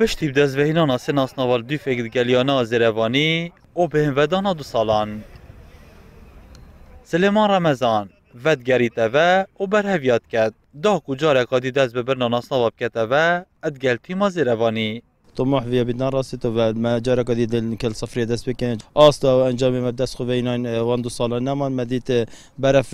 پشتی بدز به هنان آسن آسنوال دو فکر گلیانا آزیروانی او به هنودان دو سالان سلیمان رمزان ود گریت او بر هفیات کد دا کجا رکادی دست به برنان آسنوال کت او اد گلتی ما زیروانی طموح فيها بدنا راسي تو بعد ما جارك هذه دل كل صفرية دس بكين أصلا وانجامي ما بدس خوينا اه، واندو صالة نما ما اه، برف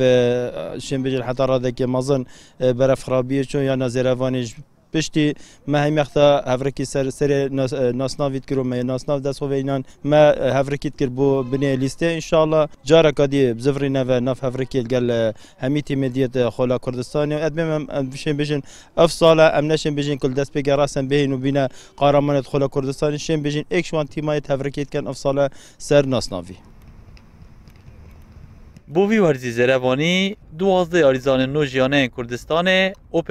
شين بيجي الحتارة ذاك مظن برف خرابية شو يعني زيرافانيش پشتی ما مختا هفرکی سر سر ناس ویت کرو ما ناس ناف دست خوبه اینان ما هفرکیت کر بو بنه لیسته انشاءالله جارا کادی بزفری نوه نف هفرکی الگل اه، همی تیم دیت اه، خولا کردستانی و اه، ادمه من بشین بشین اف ساله ام نشین بشین کل دست بگه راسن بهین و بینه قارمانت خولا کردستانی شین بشین ایک شوان تیمایت هفرکیت کن اف ساله سر ناسناوی بو ورزی زربانی دوازده آریزان نو جیانه کردستان و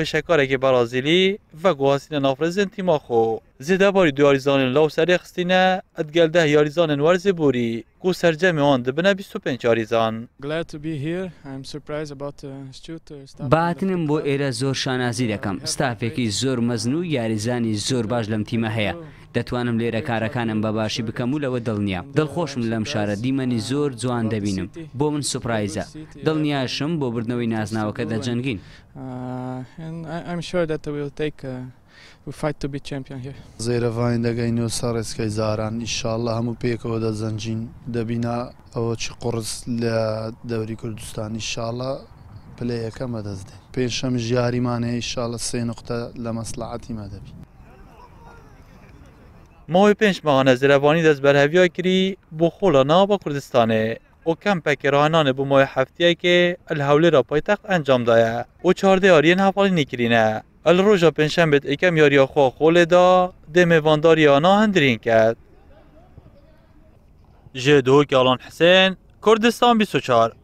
که برازیلی و گوهاسین نافرزن تیما خو زیدەباری دیواریزانین لەو سەری خستینە ئەتگەلدە یاریزانن وەرزی بووری کو سەررجەمیوان دەبنە 25 یاریزان uh, uh, باتنم بۆ ئێرە زۆر شانازی دەکەم ستافێکی زۆر مەزن و یاریزانی زۆر باش لەم تیمە هەیە دەتوانم لێرە کارەکانم بەباشی بکەم و لەوە دڵنییا دڵخۆشم لەم شارە دیمەنی زۆر جوان دەبینم بۆ من سوپایزە دڵنیاشم بۆ بردنەوەی نازناوەکە دەجەنگین. Uh, we fight to be champion here. زێرەڤین دەگەین و سەڕێسکەی زاران ئیشاءله هەموو پێکەوە دەزەنجین دەبینا ئەوە چ قڕس لە دەوری کوردستانی شاڵە پلەیەکە مەدەستێ. پێشەم ژیاریمانەیە شاڵە سێ نقطە لە مەسلعاتی مەدەبی. ماوەی پێنج ماهانە زیرەوانی دەست بەرهەویە کری بۆ خۆڵە ناو بە کوردستانێ و کەمپێکی ڕانانە بۆ مۆی هەفتەیەکێ ئەل هەولێرە پایتەخت ئەنجامدایە و چاردەیاریەن هەپاڵی نیکرینە الروجا پنشنبت اکم یاری آخوا خول دا دم وانداری آنا هندرین کرد دو گالان حسین کردستان 24